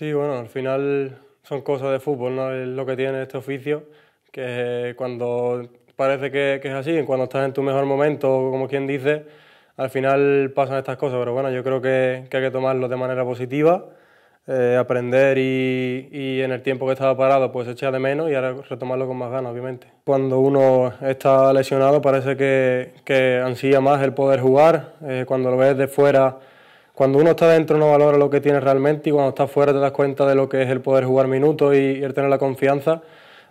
Sí, bueno, al final son cosas de fútbol, lo que tiene este oficio, que cuando parece que, es así, cuando estás en tu mejor momento, como quien dice, al final pasan estas cosas, pero bueno, yo creo que, hay que tomarlo de manera positiva, eh, aprender y, en el tiempo que estaba parado pues echar de menos y ahora retomarlo con más ganas, obviamente. Cuando uno está lesionado parece que, ansía más el poder jugar, eh, cuando lo ves de fuera cuando uno está dentro no valora lo que tiene realmente y cuando está fuera te das cuenta de lo que es el poder jugar minutos y, el tener la confianza.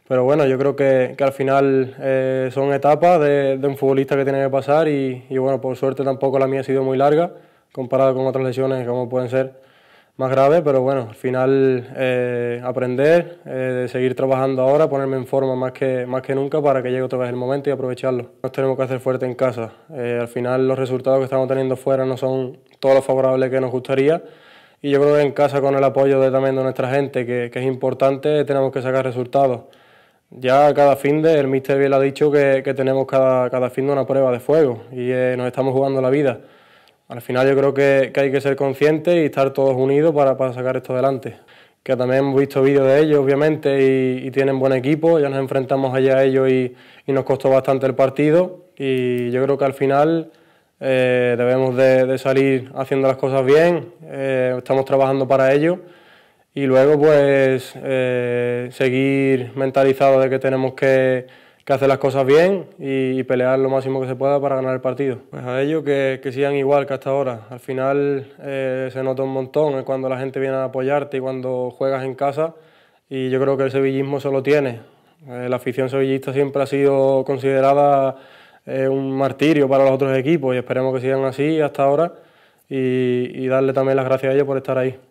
Pero bueno, yo creo que, al final eh, son etapas de, un futbolista que tiene que pasar y, bueno, por suerte tampoco la mía ha sido muy larga comparado con otras lesiones como pueden ser más grave, pero bueno, al final eh, aprender, eh, seguir trabajando ahora, ponerme en forma más que, más que nunca para que llegue otra vez el momento y aprovecharlo. Nos tenemos que hacer fuerte en casa. Eh, al final los resultados que estamos teniendo fuera no son todos los favorables que nos gustaría y yo creo que en casa con el apoyo de, también de nuestra gente, que, es importante, tenemos que sacar resultados. Ya cada fin de, el míster bien ha dicho que, tenemos cada, cada fin de una prueba de fuego y nos estamos jugando la vida. Al final yo creo que, hay que ser consciente y estar todos unidos para, sacar esto adelante. Que también hemos visto vídeos de ellos, obviamente, y, tienen buen equipo. Ya nos enfrentamos allá a ellos y, nos costó bastante el partido. Y yo creo que al final eh, debemos de, salir haciendo las cosas bien. Eh, estamos trabajando para ello y luego pues eh, seguir mentalizado de que tenemos que que hacer las cosas bien y, pelear lo máximo que se pueda para ganar el partido. Pues a ellos que, sigan igual que hasta ahora. Al final eh, se nota un montón cuando la gente viene a apoyarte y cuando juegas en casa y yo creo que el sevillismo se lo tiene. Eh, la afición sevillista siempre ha sido considerada eh, un martirio para los otros equipos y esperemos que sigan así hasta ahora y darle también las gracias a ellos por estar ahí.